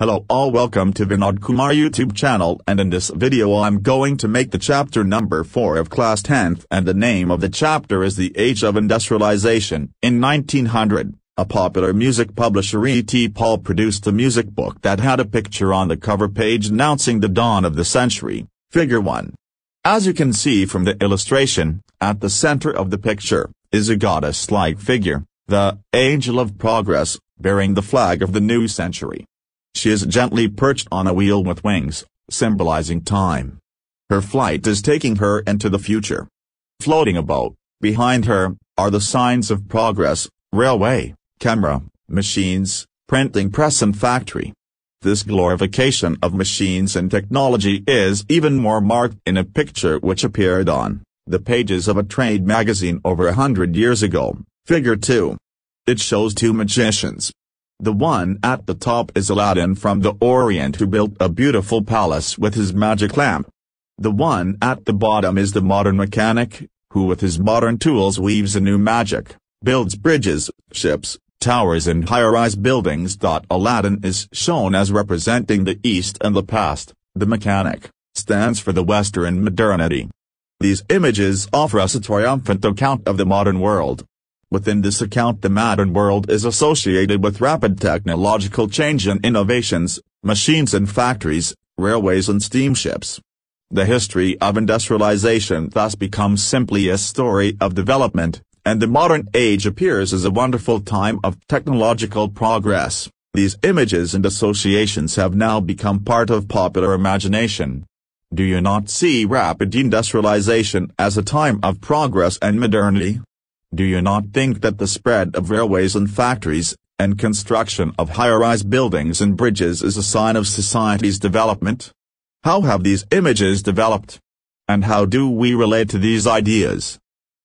Hello all welcome to Vinod Kumar YouTube channel and in this video I'm going to make the chapter number 4 of class 10th and the name of the chapter is The Age of Industrialization. In 1900, a popular music publisher E.T. Paul produced the music book that had a picture on the cover page announcing the dawn of the century, figure 1. As you can see from the illustration, at the center of the picture, is a goddess-like figure, the Angel of Progress, bearing the flag of the new century. She is gently perched on a wheel with wings, symbolizing time. Her flight is taking her into the future. Floating about, behind her, are the signs of progress, railway, camera, machines, printing press and factory. This glorification of machines and technology is even more marked in a picture which appeared on the pages of a trade magazine over a hundred years ago, figure 2. It shows two magicians, the one at the top is Aladdin from the Orient who built a beautiful palace with his magic lamp. The one at the bottom is the modern mechanic, who with his modern tools weaves a new magic, builds bridges, ships, towers and high-rise buildings. Aladdin is shown as representing the East and the past, the mechanic, stands for the Western modernity. These images offer us a triumphant account of the modern world, Within this account the modern world is associated with rapid technological change and innovations, machines and factories, railways and steamships. The history of industrialization thus becomes simply a story of development, and the modern age appears as a wonderful time of technological progress. These images and associations have now become part of popular imagination. Do you not see rapid industrialization as a time of progress and modernity? Do you not think that the spread of railways and factories, and construction of high-rise buildings and bridges is a sign of society's development? How have these images developed? And how do we relate to these ideas?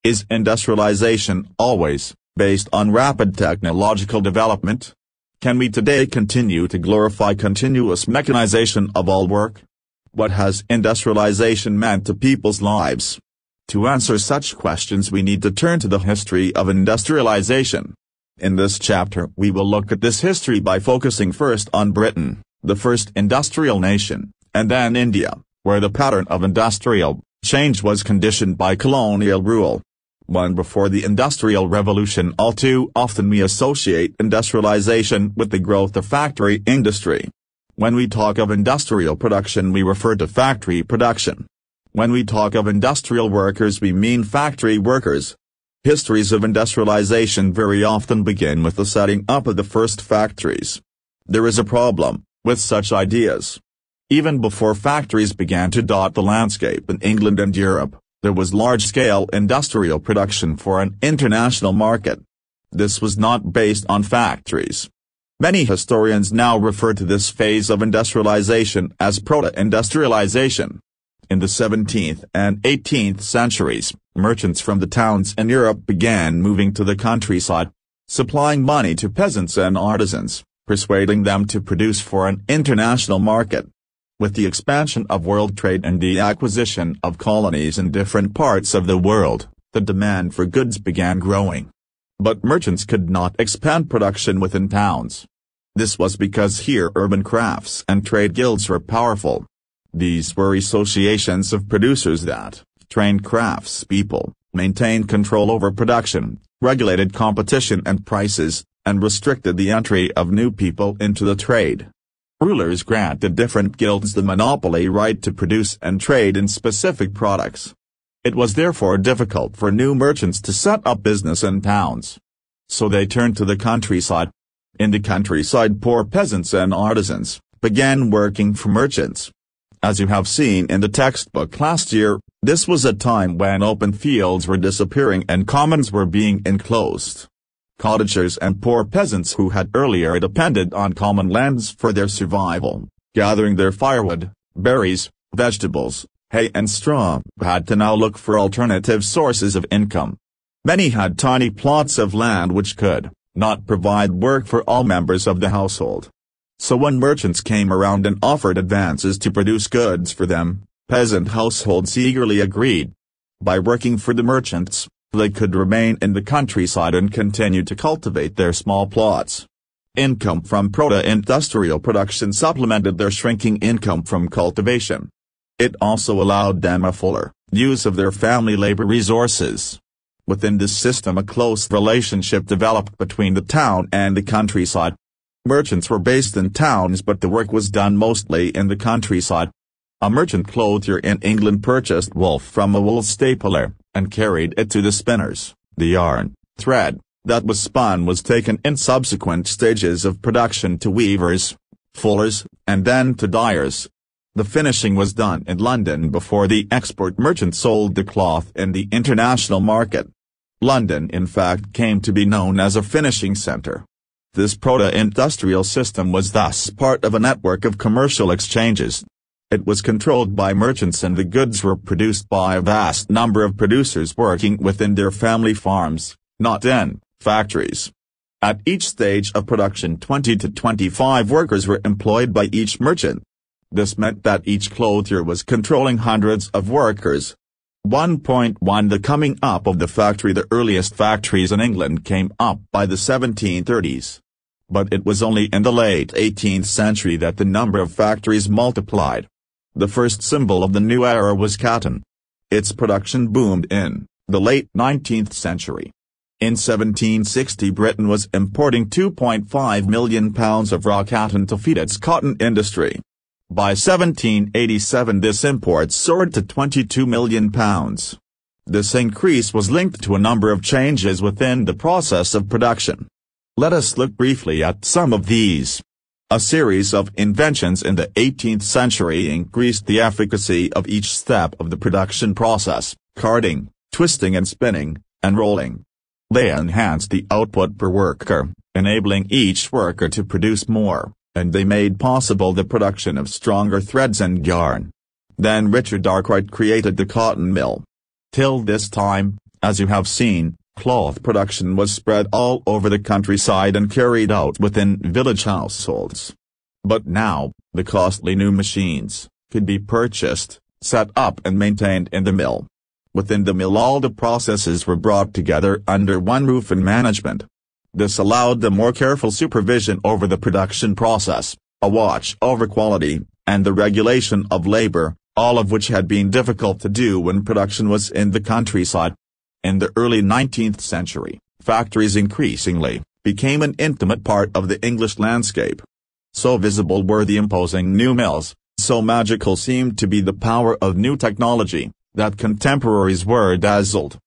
Is industrialization always based on rapid technological development? Can we today continue to glorify continuous mechanization of all work? What has industrialization meant to people's lives? To answer such questions we need to turn to the history of industrialization. In this chapter we will look at this history by focusing first on Britain, the first industrial nation, and then India, where the pattern of industrial change was conditioned by colonial rule. One before the Industrial Revolution all too often we associate industrialization with the growth of factory industry. When we talk of industrial production we refer to factory production. When we talk of industrial workers we mean factory workers. Histories of industrialization very often begin with the setting up of the first factories. There is a problem with such ideas. Even before factories began to dot the landscape in England and Europe, there was large-scale industrial production for an international market. This was not based on factories. Many historians now refer to this phase of industrialization as proto-industrialization. In the 17th and 18th centuries, merchants from the towns in Europe began moving to the countryside, supplying money to peasants and artisans, persuading them to produce for an international market. With the expansion of world trade and the acquisition of colonies in different parts of the world, the demand for goods began growing. But merchants could not expand production within towns. This was because here urban crafts and trade guilds were powerful, these were associations of producers that, trained craftspeople, maintained control over production, regulated competition and prices, and restricted the entry of new people into the trade. Rulers granted different guilds the monopoly right to produce and trade in specific products. It was therefore difficult for new merchants to set up business in towns. So they turned to the countryside. In the countryside poor peasants and artisans began working for merchants, as you have seen in the textbook last year, this was a time when open fields were disappearing and commons were being enclosed. Cottagers and poor peasants who had earlier depended on common lands for their survival, gathering their firewood, berries, vegetables, hay and straw, had to now look for alternative sources of income. Many had tiny plots of land which could not provide work for all members of the household so when merchants came around and offered advances to produce goods for them, peasant households eagerly agreed. By working for the merchants, they could remain in the countryside and continue to cultivate their small plots. Income from proto-industrial production supplemented their shrinking income from cultivation. It also allowed them a fuller use of their family labor resources. Within this system a close relationship developed between the town and the countryside, Merchants were based in towns but the work was done mostly in the countryside. A merchant clothier in England purchased wool from a wool stapler, and carried it to the spinners. The yarn, thread, that was spun was taken in subsequent stages of production to weavers, fullers, and then to dyers. The finishing was done in London before the export merchant sold the cloth in the international market. London in fact came to be known as a finishing center. This proto-industrial system was thus part of a network of commercial exchanges. It was controlled by merchants and the goods were produced by a vast number of producers working within their family farms, not in factories. At each stage of production 20 to 25 workers were employed by each merchant. This meant that each clothier was controlling hundreds of workers. 1.1 The coming up of the factory The earliest factories in England came up by the 1730s but it was only in the late 18th century that the number of factories multiplied. The first symbol of the new era was cotton. Its production boomed in the late 19th century. In 1760 Britain was importing 2.5 million pounds of raw cotton to feed its cotton industry. By 1787 this import soared to 22 million pounds. This increase was linked to a number of changes within the process of production. Let us look briefly at some of these. A series of inventions in the 18th century increased the efficacy of each step of the production process, carding, twisting and spinning, and rolling. They enhanced the output per worker, enabling each worker to produce more, and they made possible the production of stronger threads and yarn. Then Richard Arkwright created the cotton mill. Till this time, as you have seen, Cloth production was spread all over the countryside and carried out within village households. But now, the costly new machines could be purchased, set up and maintained in the mill. Within the mill all the processes were brought together under one roof and management. This allowed the more careful supervision over the production process, a watch over quality, and the regulation of labor, all of which had been difficult to do when production was in the countryside. In the early 19th century, factories increasingly became an intimate part of the English landscape. So visible were the imposing new mills, so magical seemed to be the power of new technology, that contemporaries were dazzled.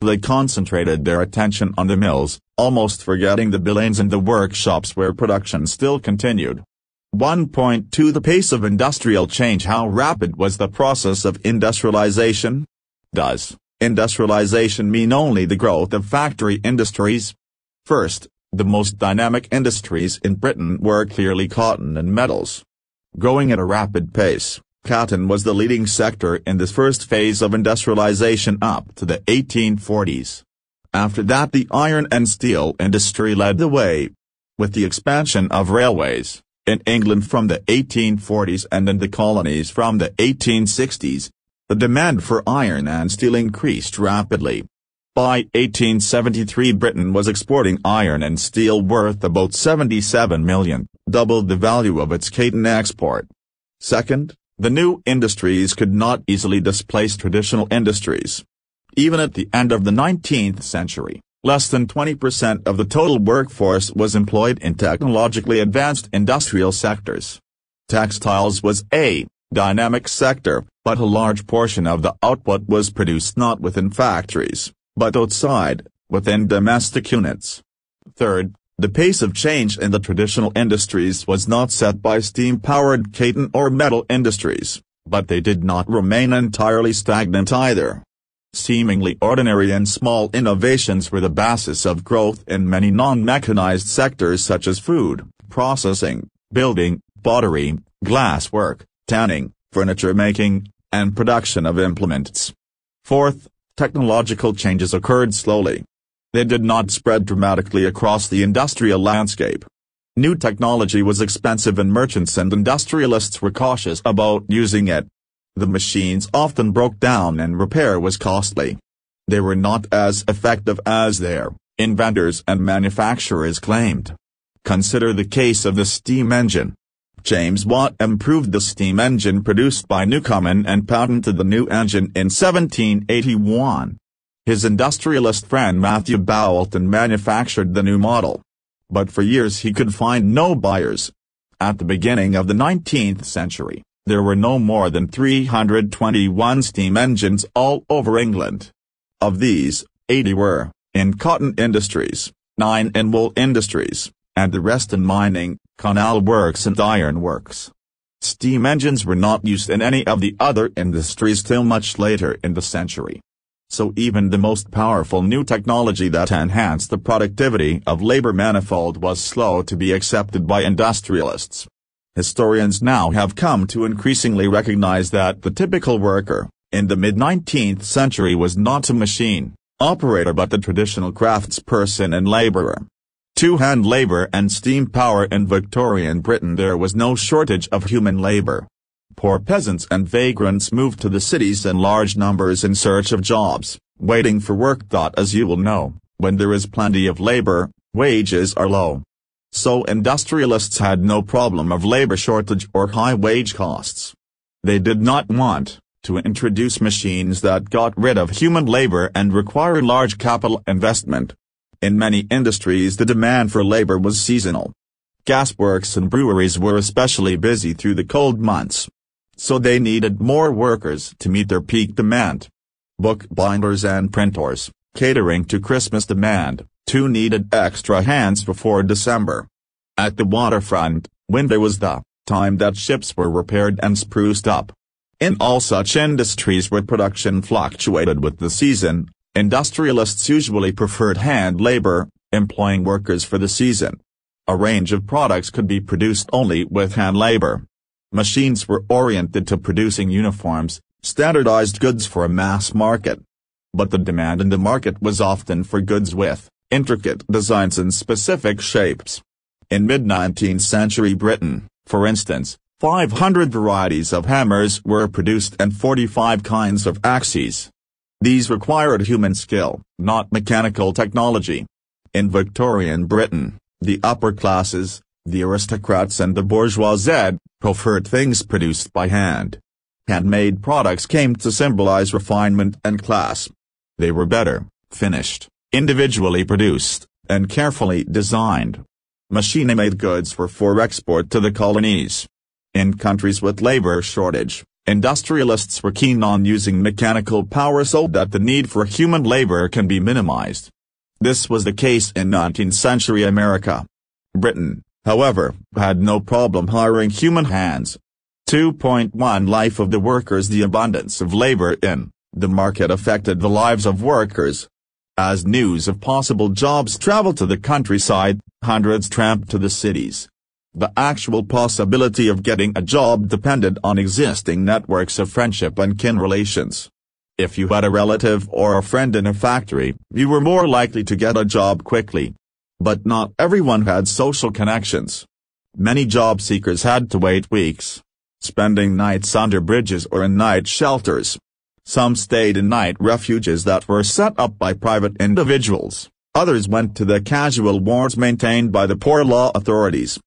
They concentrated their attention on the mills, almost forgetting the billings and the workshops where production still continued. 1.2 The pace of industrial change How rapid was the process of industrialization? Does Industrialization mean only the growth of factory industries. First, the most dynamic industries in Britain were clearly cotton and metals. Growing at a rapid pace, cotton was the leading sector in this first phase of industrialization up to the 1840s. After that the iron and steel industry led the way. With the expansion of railways, in England from the 1840s and in the colonies from the 1860s, the demand for iron and steel increased rapidly. By 1873 Britain was exporting iron and steel worth about 77 million, double the value of its Caton export. Second, the new industries could not easily displace traditional industries. Even at the end of the 19th century, less than 20% of the total workforce was employed in technologically advanced industrial sectors. Textiles was a dynamic sector, but a large portion of the output was produced not within factories, but outside, within domestic units. Third, the pace of change in the traditional industries was not set by steam-powered caton or metal industries, but they did not remain entirely stagnant either. Seemingly ordinary and small innovations were the basis of growth in many non-mechanized sectors such as food, processing, building, pottery, glasswork, tanning, furniture making, and production of implements. Fourth, technological changes occurred slowly. They did not spread dramatically across the industrial landscape. New technology was expensive and merchants and industrialists were cautious about using it. The machines often broke down and repair was costly. They were not as effective as their inventors and manufacturers claimed. Consider the case of the steam engine. James Watt improved the steam engine produced by Newcomen and patented the new engine in 1781. His industrialist friend Matthew Boulton manufactured the new model. But for years he could find no buyers. At the beginning of the 19th century, there were no more than 321 steam engines all over England. Of these, 80 were in cotton industries, 9 in wool industries, and the rest in mining, canal works and iron works. Steam engines were not used in any of the other industries till much later in the century. So even the most powerful new technology that enhanced the productivity of labor manifold was slow to be accepted by industrialists. Historians now have come to increasingly recognize that the typical worker, in the mid-19th century was not a machine, operator but the traditional craftsperson and laborer to hand labor and steam power in Victorian Britain there was no shortage of human labor. Poor peasants and vagrants moved to the cities in large numbers in search of jobs, waiting for work. As you will know, when there is plenty of labor, wages are low. So industrialists had no problem of labor shortage or high wage costs. They did not want to introduce machines that got rid of human labor and require large capital investment, in many industries the demand for labor was seasonal. Gasworks and breweries were especially busy through the cold months. So they needed more workers to meet their peak demand. Bookbinders and printers, catering to Christmas demand, too needed extra hands before December. At the waterfront, winter was the time that ships were repaired and spruced up. In all such industries where production fluctuated with the season, Industrialists usually preferred hand labor, employing workers for the season. A range of products could be produced only with hand labor. Machines were oriented to producing uniforms, standardized goods for a mass market. But the demand in the market was often for goods with intricate designs and specific shapes. In mid-19th century Britain, for instance, 500 varieties of hammers were produced and 45 kinds of axes. These required human skill, not mechanical technology. In Victorian Britain, the upper classes, the aristocrats and the bourgeoisie, preferred things produced by hand. Handmade products came to symbolize refinement and class. They were better, finished, individually produced, and carefully designed. Machine-made goods were for export to the colonies. In countries with labor shortage, Industrialists were keen on using mechanical power so that the need for human labor can be minimized. This was the case in 19th century America. Britain, however, had no problem hiring human hands. 2.1 Life of the workers The abundance of labor in the market affected the lives of workers. As news of possible jobs traveled to the countryside, hundreds tramped to the cities. The actual possibility of getting a job depended on existing networks of friendship and kin relations. If you had a relative or a friend in a factory, you were more likely to get a job quickly. But not everyone had social connections. Many job seekers had to wait weeks, spending nights under bridges or in night shelters. Some stayed in night refuges that were set up by private individuals. Others went to the casual wards maintained by the poor law authorities.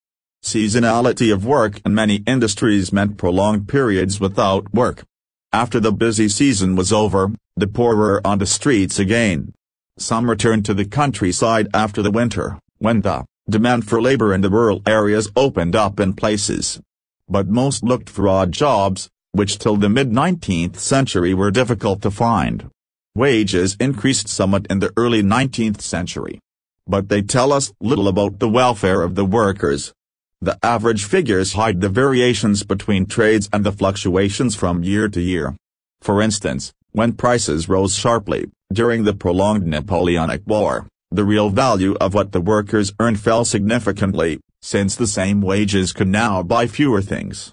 Seasonality of work in many industries meant prolonged periods without work. After the busy season was over, the poor were on the streets again. Some returned to the countryside after the winter, when the demand for labor in the rural areas opened up in places. But most looked for odd jobs, which till the mid-19th century were difficult to find. Wages increased somewhat in the early 19th century. But they tell us little about the welfare of the workers. The average figures hide the variations between trades and the fluctuations from year to year. For instance, when prices rose sharply, during the prolonged Napoleonic War, the real value of what the workers earned fell significantly, since the same wages could now buy fewer things.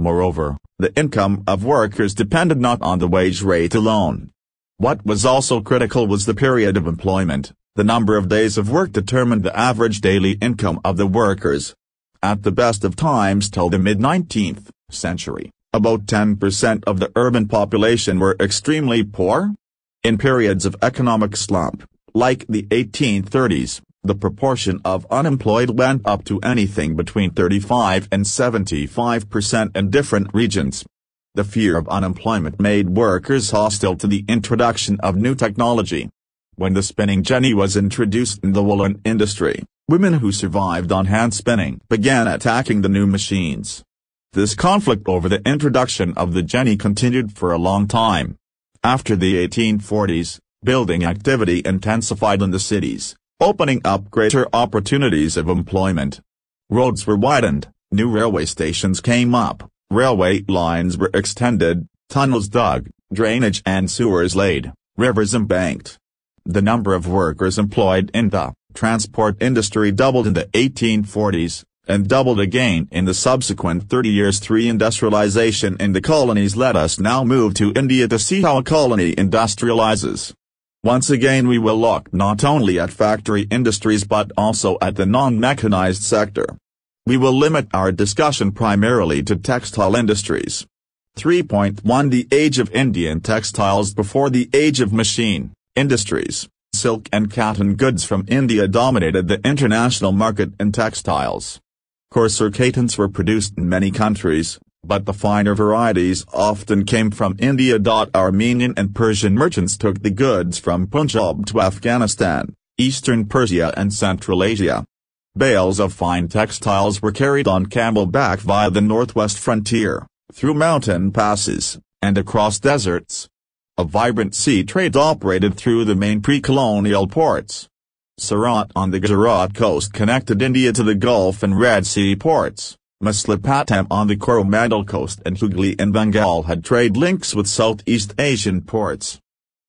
Moreover, the income of workers depended not on the wage rate alone. What was also critical was the period of employment, the number of days of work determined the average daily income of the workers, at the best of times till the mid-19th century, about 10% of the urban population were extremely poor. In periods of economic slump, like the 1830s, the proportion of unemployed went up to anything between 35 and 75% in different regions. The fear of unemployment made workers hostile to the introduction of new technology. When the spinning jenny was introduced in the woolen industry, Women who survived on hand spinning began attacking the new machines. This conflict over the introduction of the jenny continued for a long time. After the 1840s, building activity intensified in the cities, opening up greater opportunities of employment. Roads were widened, new railway stations came up, railway lines were extended, tunnels dug, drainage and sewers laid, rivers embanked. The number of workers employed in the transport industry doubled in the 1840s, and doubled again in the subsequent 30 years. 3. Industrialization in the colonies Let us now move to India to see how a colony industrializes. Once again we will look not only at factory industries but also at the non-mechanized sector. We will limit our discussion primarily to textile industries. 3.1 The Age of Indian Textiles Before the Age of Machine Industries silk and cotton goods from India dominated the international market in textiles. Coarser catons were produced in many countries, but the finer varieties often came from India. Armenian and Persian merchants took the goods from Punjab to Afghanistan, eastern Persia and Central Asia. Bales of fine textiles were carried on camelback via the northwest frontier, through mountain passes, and across deserts. A vibrant sea trade operated through the main pre-colonial ports. Surat on the Gujarat coast connected India to the Gulf and Red Sea ports. Masulipatam on the Coromandel coast and Hooghly and Bengal had trade links with Southeast Asian ports.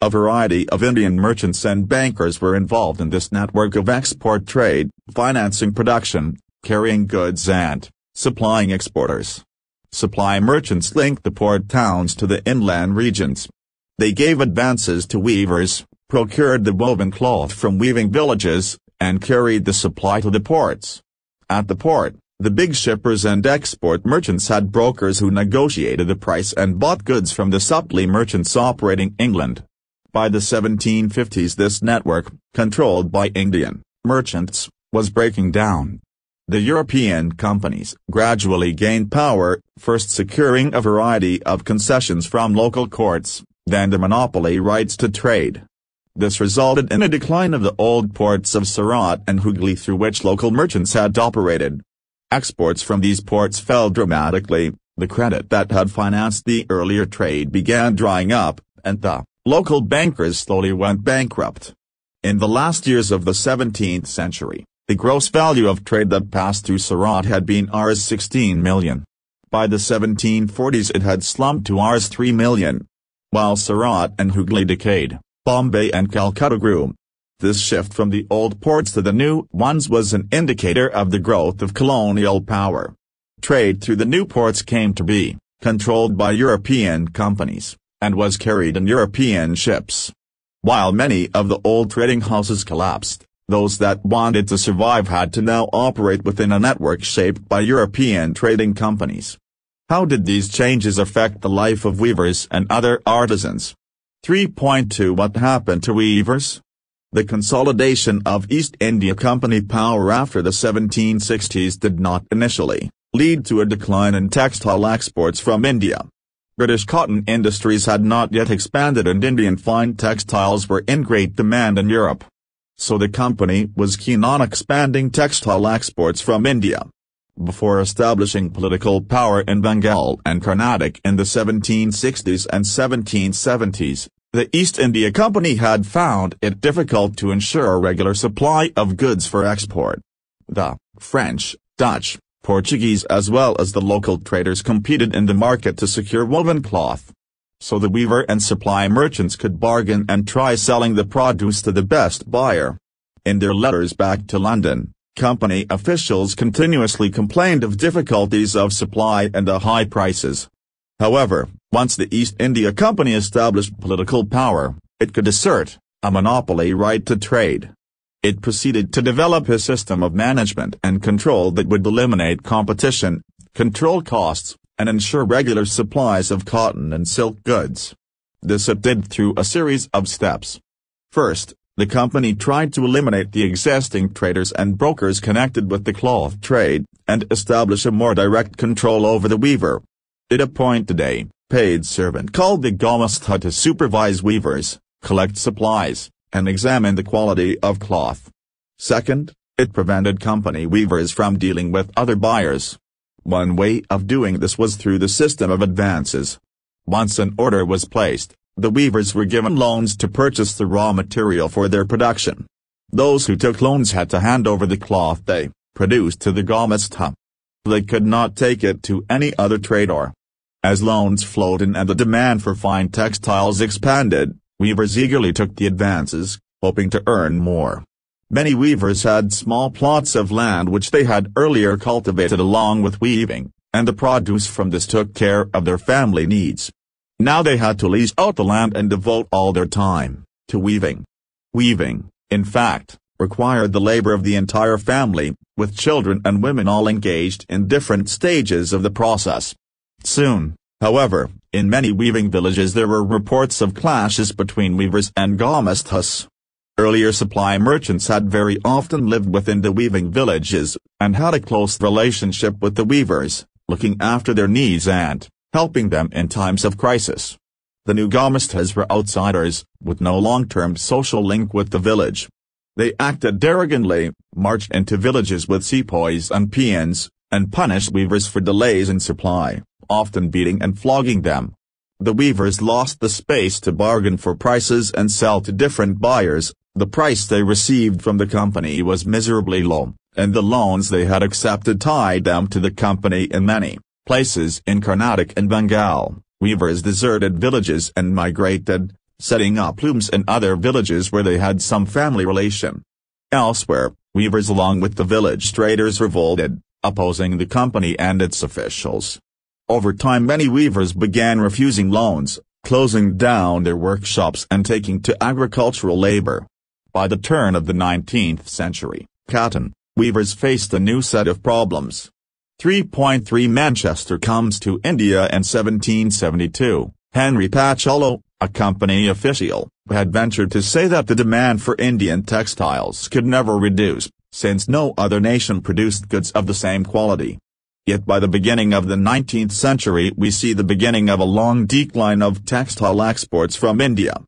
A variety of Indian merchants and bankers were involved in this network of export trade, financing production, carrying goods and supplying exporters. Supply merchants linked the port towns to the inland regions, they gave advances to weavers, procured the woven cloth from weaving villages, and carried the supply to the ports. At the port, the big shippers and export merchants had brokers who negotiated the price and bought goods from the supply merchants operating England. By the 1750s this network, controlled by Indian merchants, was breaking down. The European companies gradually gained power, first securing a variety of concessions from local courts, than the monopoly rights to trade. This resulted in a decline of the old ports of Surat and Hooghly through which local merchants had operated. Exports from these ports fell dramatically, the credit that had financed the earlier trade began drying up, and the local bankers slowly went bankrupt. In the last years of the 17th century, the gross value of trade that passed through Surat had been Rs 16 million. By the 1740s it had slumped to Rs 3 million, while Surat and Hooghly decayed, Bombay and Calcutta grew. This shift from the old ports to the new ones was an indicator of the growth of colonial power. Trade through the new ports came to be controlled by European companies, and was carried in European ships. While many of the old trading houses collapsed, those that wanted to survive had to now operate within a network shaped by European trading companies. How did these changes affect the life of weavers and other artisans? 3.2 What happened to weavers? The consolidation of East India Company power after the 1760s did not initially lead to a decline in textile exports from India. British cotton industries had not yet expanded and Indian fine textiles were in great demand in Europe. So the company was keen on expanding textile exports from India before establishing political power in Bengal and Carnatic in the 1760s and 1770s, the East India Company had found it difficult to ensure a regular supply of goods for export. The French, Dutch, Portuguese as well as the local traders competed in the market to secure woven cloth. So the weaver and supply merchants could bargain and try selling the produce to the best buyer. In their letters back to London, company officials continuously complained of difficulties of supply and the high prices. However, once the East India Company established political power, it could assert a monopoly right to trade. It proceeded to develop a system of management and control that would eliminate competition, control costs, and ensure regular supplies of cotton and silk goods. This it did through a series of steps. First, the company tried to eliminate the existing traders and brokers connected with the cloth trade, and establish a more direct control over the weaver. It appointed a paid servant called the Gomastha to supervise weavers, collect supplies, and examine the quality of cloth. Second, it prevented company weavers from dealing with other buyers. One way of doing this was through the system of advances. Once an order was placed, the weavers were given loans to purchase the raw material for their production. Those who took loans had to hand over the cloth they produced to the Galmastha. They could not take it to any other trader. As loans flowed in and the demand for fine textiles expanded, weavers eagerly took the advances, hoping to earn more. Many weavers had small plots of land which they had earlier cultivated along with weaving, and the produce from this took care of their family needs. Now they had to lease out the land and devote all their time to weaving. Weaving, in fact, required the labor of the entire family, with children and women all engaged in different stages of the process. Soon, however, in many weaving villages there were reports of clashes between weavers and gomestas. Earlier supply merchants had very often lived within the weaving villages, and had a close relationship with the weavers, looking after their needs and, helping them in times of crisis. The new Nugamistas were outsiders, with no long-term social link with the village. They acted arrogantly, marched into villages with sepoys and peons, and punished weavers for delays in supply, often beating and flogging them. The weavers lost the space to bargain for prices and sell to different buyers, the price they received from the company was miserably low, and the loans they had accepted tied them to the company in many places in Karnataka and Bengal, weavers deserted villages and migrated, setting up looms in other villages where they had some family relation. Elsewhere, weavers along with the village traders revolted, opposing the company and its officials. Over time many weavers began refusing loans, closing down their workshops and taking to agricultural labor. By the turn of the 19th century, cotton weavers faced a new set of problems. 3.3 Manchester comes to India in 1772. Henry Paciolo, a company official, had ventured to say that the demand for Indian textiles could never reduce, since no other nation produced goods of the same quality. Yet by the beginning of the 19th century we see the beginning of a long decline of textile exports from India.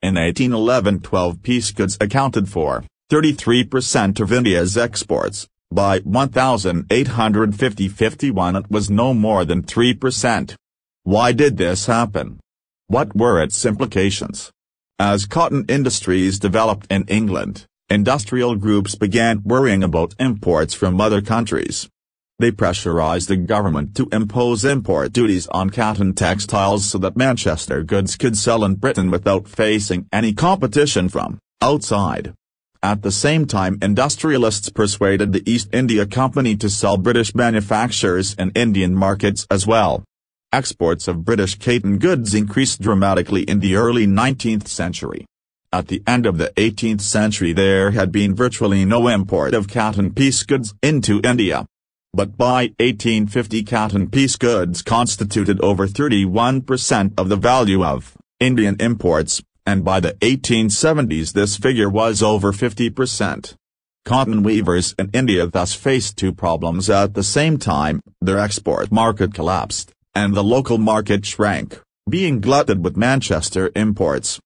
In 1811-12 piece goods accounted for 33% of India's exports, by 1850-51 it was no more than 3%. Why did this happen? What were its implications? As cotton industries developed in England, industrial groups began worrying about imports from other countries. They pressurized the government to impose import duties on cotton textiles so that Manchester goods could sell in Britain without facing any competition from outside. At the same time industrialists persuaded the East India Company to sell British manufactures in Indian markets as well. Exports of British cotton goods increased dramatically in the early 19th century. At the end of the 18th century there had been virtually no import of cotton piece goods into India. But by 1850 cotton piece goods constituted over 31% of the value of Indian imports, and by the 1870s this figure was over 50%. Cotton weavers in India thus faced two problems at the same time, their export market collapsed, and the local market shrank, being glutted with Manchester imports.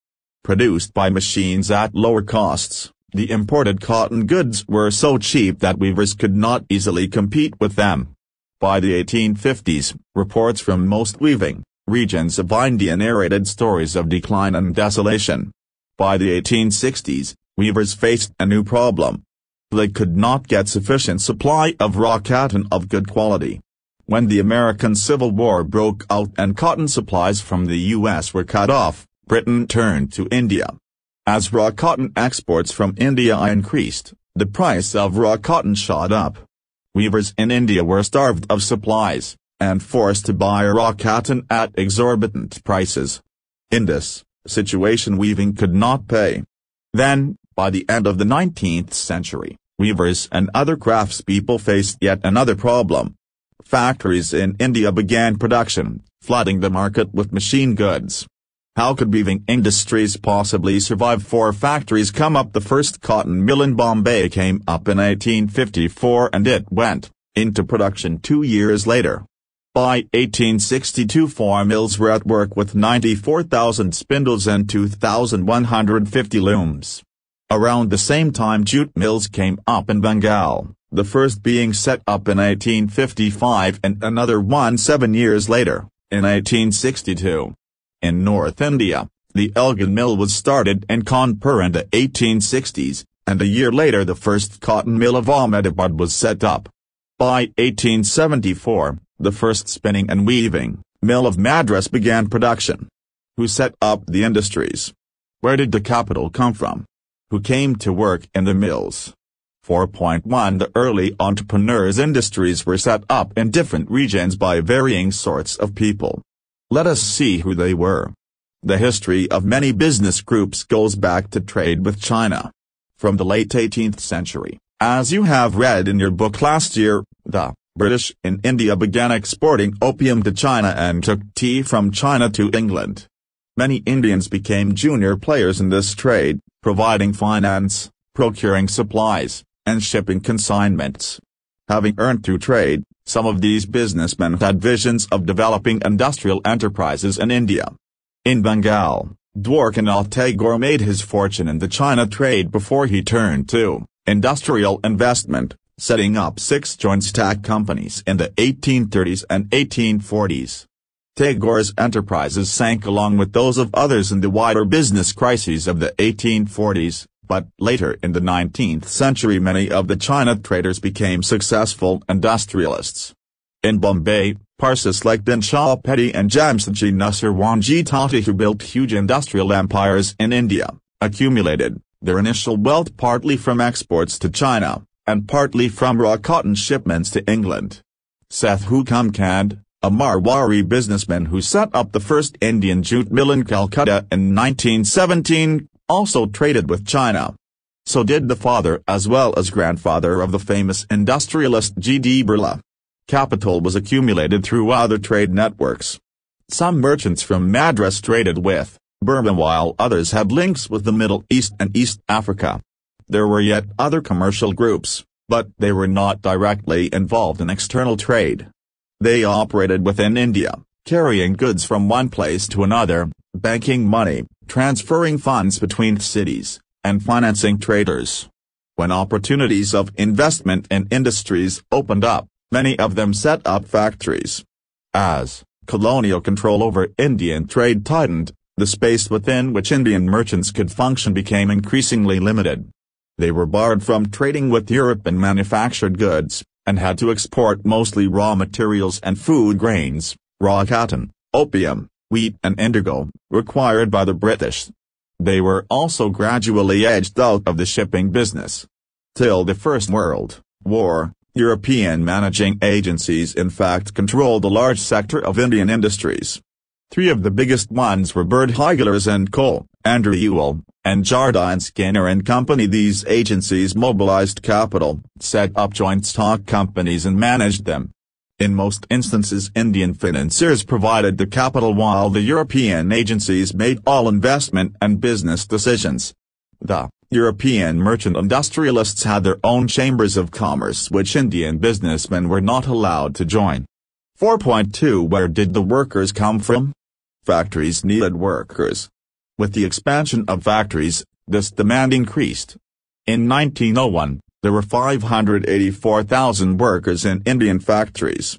Produced by machines at lower costs, the imported cotton goods were so cheap that weavers could not easily compete with them. By the 1850s, reports from most weaving, regions of India narrated stories of decline and desolation. By the 1860s, weavers faced a new problem. They could not get sufficient supply of raw cotton of good quality. When the American Civil War broke out and cotton supplies from the U.S. were cut off, Britain turned to India. As raw cotton exports from India increased, the price of raw cotton shot up. Weavers in India were starved of supplies and forced to buy raw cotton at exorbitant prices. In this situation weaving could not pay. Then, by the end of the 19th century, weavers and other craftspeople faced yet another problem. Factories in India began production, flooding the market with machine goods. How could weaving industries possibly survive four factories come up the first cotton mill in Bombay came up in 1854 and it went into production two years later. By 1862 four mills were at work with 94,000 spindles and 2,150 looms. Around the same time jute mills came up in Bengal, the first being set up in 1855 and another one seven years later, in 1862. In North India, the Elgin Mill was started in Kanpur in the 1860s, and a year later the first cotton mill of Ahmedabad was set up. By 1874, the first spinning and weaving mill of Madras began production. Who set up the industries? Where did the capital come from? Who came to work in the mills? 4.1 The early entrepreneurs' industries were set up in different regions by varying sorts of people. Let us see who they were. The history of many business groups goes back to trade with China. From the late 18th century, as you have read in your book last year, the British in India began exporting opium to China and took tea from China to England. Many Indians became junior players in this trade, providing finance, procuring supplies, and shipping consignments. Having earned through trade, some of these businessmen had visions of developing industrial enterprises in India. In Bengal, Dwarkanath Tagore made his fortune in the China trade before he turned to industrial investment, setting up six joint stock companies in the 1830s and 1840s. Tagore's enterprises sank along with those of others in the wider business crises of the 1840s, but later in the 19th century many of the China traders became successful industrialists. In Bombay, Parsis like Dinshaw Petty and Jamsetji Nasser Wanji Tata who built huge industrial empires in India, accumulated their initial wealth partly from exports to China, and partly from raw cotton shipments to England. Seth Hukamkand, a Marwari businessman who set up the first Indian jute mill in Calcutta in 1917, also traded with China. So did the father as well as grandfather of the famous industrialist G. D. Birla. Capital was accumulated through other trade networks. Some merchants from Madras traded with Burma while others had links with the Middle East and East Africa. There were yet other commercial groups, but they were not directly involved in external trade. They operated within India, carrying goods from one place to another, banking money, transferring funds between cities, and financing traders. When opportunities of investment in industries opened up, many of them set up factories. As colonial control over Indian trade tightened, the space within which Indian merchants could function became increasingly limited. They were barred from trading with Europe in manufactured goods, and had to export mostly raw materials and food grains, raw cotton, opium, wheat and indigo, required by the British. They were also gradually edged out of the shipping business. Till the First World War, European managing agencies in fact controlled a large sector of Indian industries. Three of the biggest ones were Bird Hygglers and Coal, Andrew Ewell, and Jardine Skinner and Company these agencies mobilized capital, set up joint stock companies and managed them. In most instances Indian financiers provided the capital while the European agencies made all investment and business decisions. The European merchant industrialists had their own chambers of commerce which Indian businessmen were not allowed to join. 4.2 Where did the workers come from? Factories needed workers. With the expansion of factories, this demand increased. In 1901, there were 584,000 workers in Indian factories.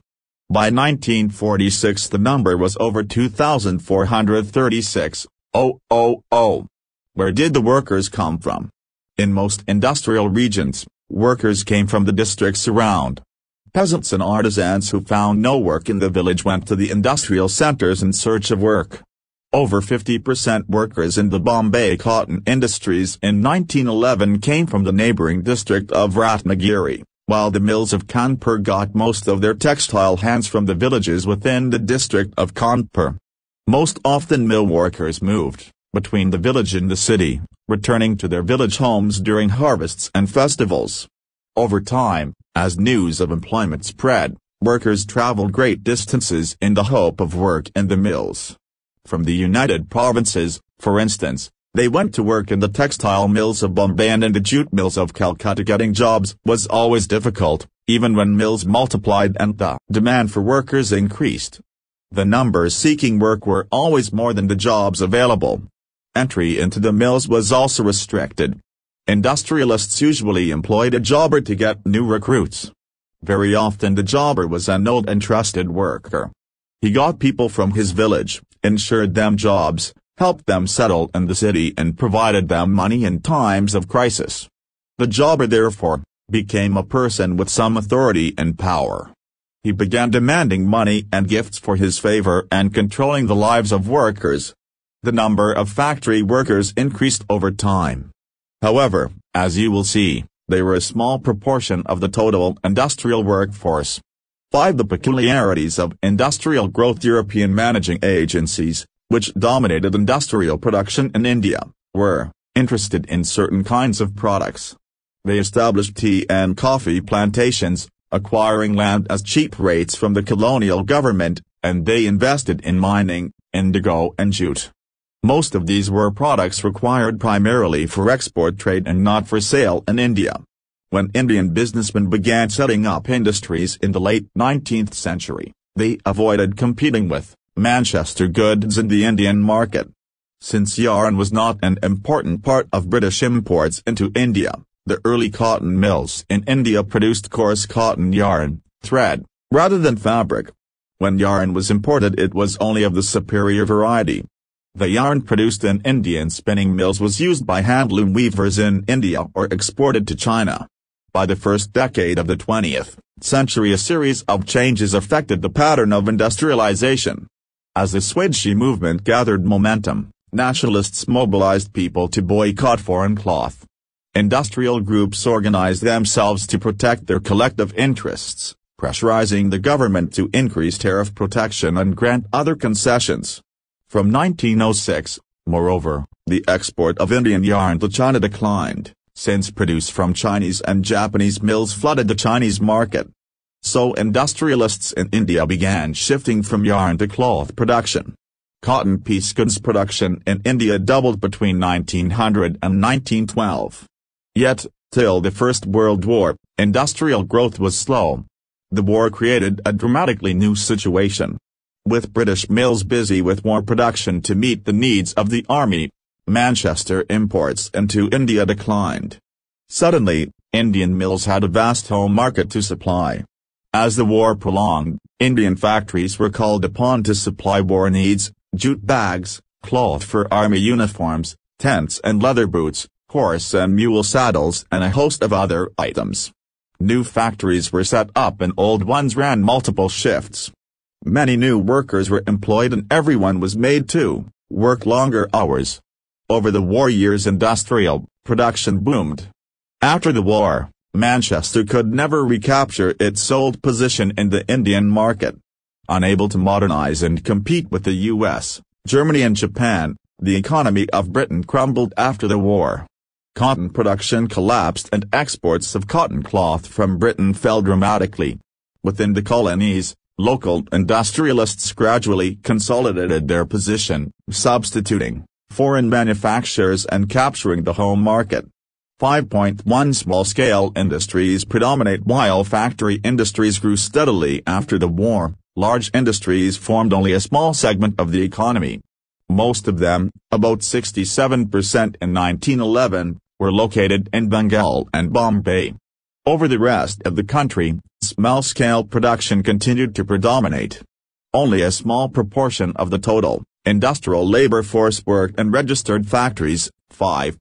By 1946 the number was over 2,436, oh, oh, oh. Where did the workers come from? In most industrial regions, workers came from the districts around. Peasants and artisans who found no work in the village went to the industrial centers in search of work. Over 50% workers in the Bombay cotton industries in 1911 came from the neighboring district of Ratnagiri, while the mills of Kanpur got most of their textile hands from the villages within the district of Kanpur. Most often mill workers moved between the village and the city, returning to their village homes during harvests and festivals. Over time, as news of employment spread, workers traveled great distances in the hope of work in the mills from the United Provinces, for instance, they went to work in the textile mills of Bombay and the jute mills of Calcutta getting jobs was always difficult, even when mills multiplied and the demand for workers increased. The numbers seeking work were always more than the jobs available. Entry into the mills was also restricted. Industrialists usually employed a jobber to get new recruits. Very often the jobber was an old and trusted worker. He got people from his village, ensured them jobs, helped them settle in the city and provided them money in times of crisis. The jobber therefore, became a person with some authority and power. He began demanding money and gifts for his favor and controlling the lives of workers. The number of factory workers increased over time. However, as you will see, they were a small proportion of the total industrial workforce. 5. The peculiarities of industrial growth European managing agencies, which dominated industrial production in India, were interested in certain kinds of products. They established tea and coffee plantations, acquiring land at cheap rates from the colonial government, and they invested in mining, indigo and jute. Most of these were products required primarily for export trade and not for sale in India. When Indian businessmen began setting up industries in the late 19th century, they avoided competing with Manchester goods in the Indian market. Since yarn was not an important part of British imports into India, the early cotton mills in India produced coarse cotton yarn, thread, rather than fabric. When yarn was imported it was only of the superior variety. The yarn produced in Indian spinning mills was used by handloom weavers in India or exported to China. By the first decade of the 20th century a series of changes affected the pattern of industrialization. As the Swadeshi movement gathered momentum, nationalists mobilized people to boycott foreign cloth. Industrial groups organized themselves to protect their collective interests, pressurizing the government to increase tariff protection and grant other concessions. From 1906, moreover, the export of Indian yarn to China declined since produce from Chinese and Japanese mills flooded the Chinese market. So industrialists in India began shifting from yarn to cloth production. Cotton piece goods production in India doubled between 1900 and 1912. Yet, till the First World War, industrial growth was slow. The war created a dramatically new situation. With British mills busy with war production to meet the needs of the army, Manchester imports into India declined. Suddenly, Indian mills had a vast home market to supply. As the war prolonged, Indian factories were called upon to supply war needs, jute bags, cloth for army uniforms, tents and leather boots, horse and mule saddles and a host of other items. New factories were set up and old ones ran multiple shifts. Many new workers were employed and everyone was made to work longer hours. Over the war years industrial production boomed. After the war, Manchester could never recapture its old position in the Indian market. Unable to modernize and compete with the US, Germany and Japan, the economy of Britain crumbled after the war. Cotton production collapsed and exports of cotton cloth from Britain fell dramatically. Within the colonies, local industrialists gradually consolidated their position, substituting foreign manufacturers and capturing the home market. 5.1 Small-scale industries predominate while factory industries grew steadily after the war, large industries formed only a small segment of the economy. Most of them, about 67% in 1911, were located in Bengal and Bombay. Over the rest of the country, small-scale production continued to predominate. Only a small proportion of the total, industrial labor force worked in registered factories, 5%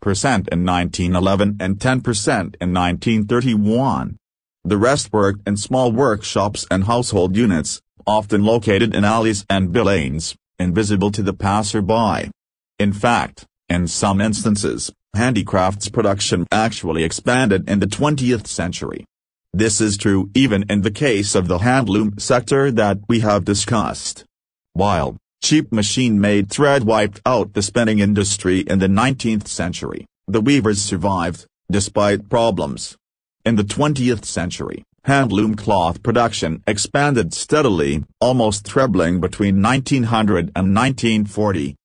in 1911 and 10% in 1931. The rest worked in small workshops and household units, often located in alleys and billanes, invisible to the passerby. In fact, in some instances, handicrafts production actually expanded in the 20th century. This is true even in the case of the handloom sector that we have discussed. While Cheap machine-made thread wiped out the spinning industry in the 19th century. The weavers survived, despite problems. In the 20th century, handloom cloth production expanded steadily, almost trebling between 1900 and 1940.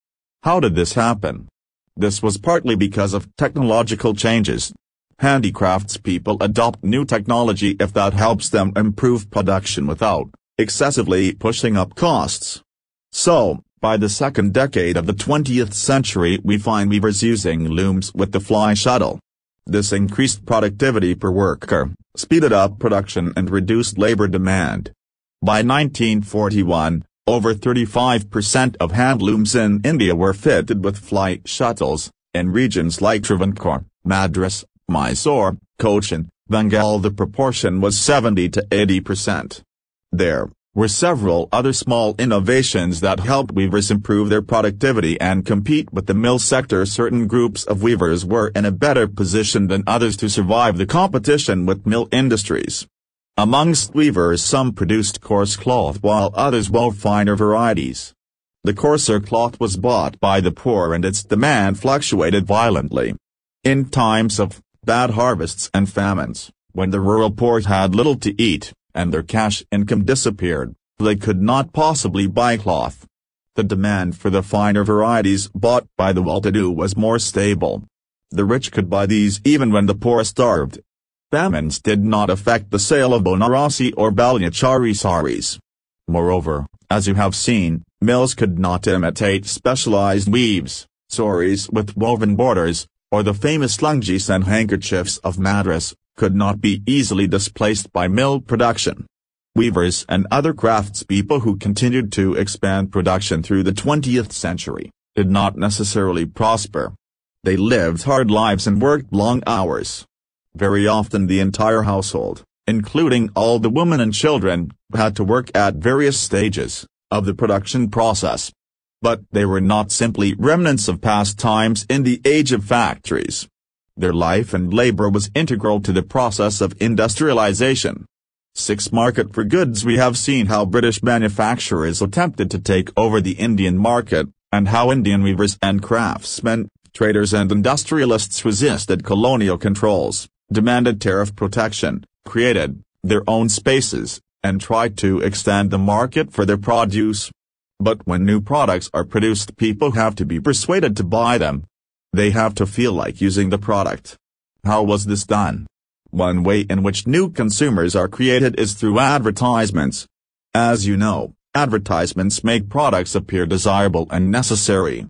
How did this happen? This was partly because of technological changes. Handicrafts people adopt new technology if that helps them improve production without excessively pushing up costs. So, by the second decade of the 20th century we find weavers using looms with the fly shuttle. This increased productivity per worker, speeded up production and reduced labor demand. By 1941, over 35% of hand looms in India were fitted with fly shuttles, in regions like Travancore, Madras, Mysore, Cochin, Bengal the proportion was 70 to 80%. There, were several other small innovations that helped weavers improve their productivity and compete with the mill sector. Certain groups of weavers were in a better position than others to survive the competition with mill industries. Amongst weavers some produced coarse cloth while others wove finer varieties. The coarser cloth was bought by the poor and its demand fluctuated violently. In times of bad harvests and famines, when the rural poor had little to eat, and their cash income disappeared, they could not possibly buy cloth. The demand for the finer varieties bought by the well-to-do was more stable. The rich could buy these even when the poor starved. Famines did not affect the sale of Bonarasi or Balyachari saris. Moreover, as you have seen, mills could not imitate specialized weaves, saris with woven borders, or the famous lungis and handkerchiefs of Madras, could not be easily displaced by mill production. Weavers and other craftspeople who continued to expand production through the 20th century, did not necessarily prosper. They lived hard lives and worked long hours. Very often the entire household, including all the women and children, had to work at various stages of the production process. But they were not simply remnants of past times in the age of factories. Their life and labor was integral to the process of industrialization. 6. Market for goods We have seen how British manufacturers attempted to take over the Indian market, and how Indian weavers and craftsmen, traders and industrialists resisted colonial controls, demanded tariff protection, created their own spaces, and tried to extend the market for their produce. But when new products are produced people have to be persuaded to buy them, they have to feel like using the product. How was this done? One way in which new consumers are created is through advertisements. As you know, advertisements make products appear desirable and necessary.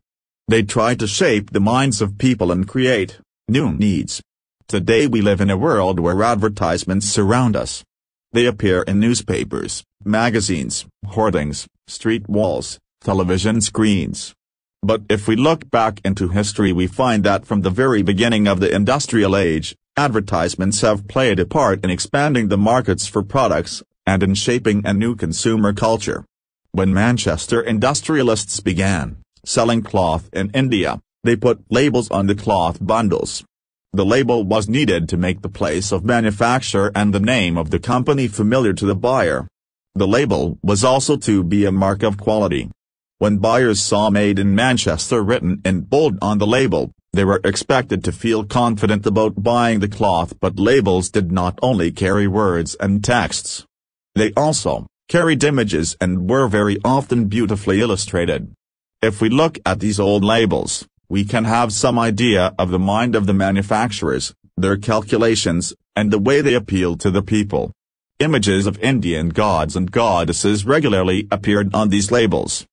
They try to shape the minds of people and create new needs. Today we live in a world where advertisements surround us. They appear in newspapers, magazines, hoardings, street walls, television screens, but if we look back into history we find that from the very beginning of the industrial age, advertisements have played a part in expanding the markets for products, and in shaping a new consumer culture. When Manchester industrialists began selling cloth in India, they put labels on the cloth bundles. The label was needed to make the place of manufacture and the name of the company familiar to the buyer. The label was also to be a mark of quality, when buyers saw Made in Manchester written in bold on the label, they were expected to feel confident about buying the cloth but labels did not only carry words and texts. They also carried images and were very often beautifully illustrated. If we look at these old labels, we can have some idea of the mind of the manufacturers, their calculations, and the way they appealed to the people. Images of Indian gods and goddesses regularly appeared on these labels.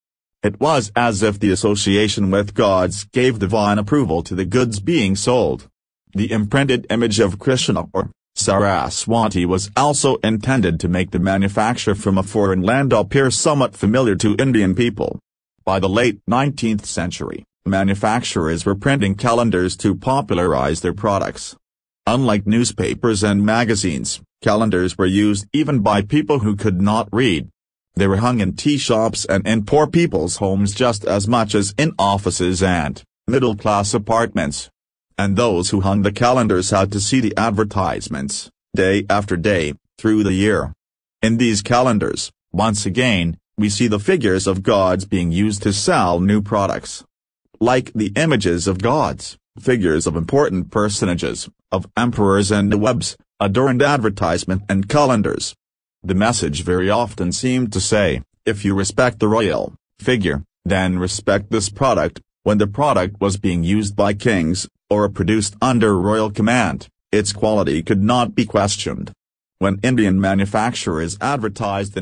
It was as if the association with gods gave divine approval to the goods being sold. The imprinted image of Krishna or Saraswati was also intended to make the manufacture from a foreign land appear somewhat familiar to Indian people. By the late 19th century, manufacturers were printing calendars to popularize their products. Unlike newspapers and magazines, calendars were used even by people who could not read. They were hung in tea shops and in poor people's homes just as much as in offices and middle-class apartments. And those who hung the calendars had to see the advertisements, day after day, through the year. In these calendars, once again, we see the figures of gods being used to sell new products. Like the images of gods, figures of important personages, of emperors and the webs, adorned advertisement and calendars, the message very often seemed to say, if you respect the royal figure, then respect this product, when the product was being used by kings, or produced under royal command, its quality could not be questioned. When Indian manufacturers advertised